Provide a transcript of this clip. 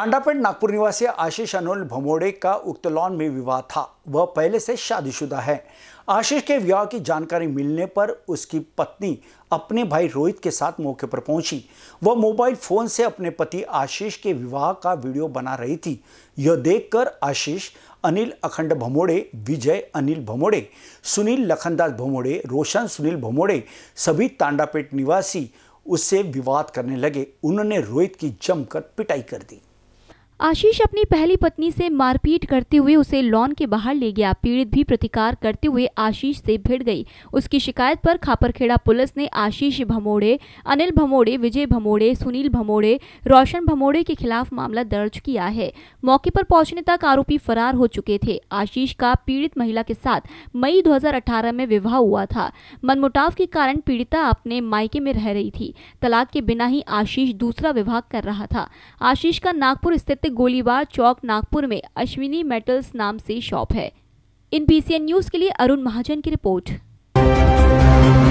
तांडापेट नागपुर निवासी आशीष अनिल भमोड़े का उक्त लॉन में विवाह था वह पहले से शादीशुदा है आशीष के विवाह की जानकारी मिलने पर उसकी पत्नी अपने भाई रोहित के साथ मौके पर पहुंची वह मोबाइल फोन से अपने पति आशीष के विवाह का वीडियो बना रही थी यह देखकर आशीष अनिल अखंड भमोड़े विजय अनिल भमोड़े सुनील लखनदास भमोड़े रोशन सुनील भमोड़े सभी तांडापेट निवासी उससे विवाद करने लगे उन्होंने रोहित की जमकर पिटाई कर दी आशीष अपनी पहली पत्नी से मारपीट करते हुए उसे लॉन के बाहर ले गया पीड़ित भी प्रतिकार करते हुए आशीष से भिड़ गई उसकी शिकायत पर खापरखेड़ा पुलिस ने आशीष भमोड़े अनिल भमोड़े विजय भमोड़े सुनील भमोड़े रोशन भमोड़े के खिलाफ मामला दर्ज किया है मौके पर पहुंचने तक आरोपी फरार हो चुके थे आशीष का पीड़ित महिला के साथ मई दो में विवाह हुआ था मनमुटाव के कारण पीड़िता अपने मायके में रह रही थी तलाक के बिना ही आशीष दूसरा विवाह कर रहा था आशीष का नागपुर स्थित गोलीबार चौक नागपुर में अश्विनी मेटल्स नाम से शॉप है इन पी न्यूज के लिए अरुण महाजन की रिपोर्ट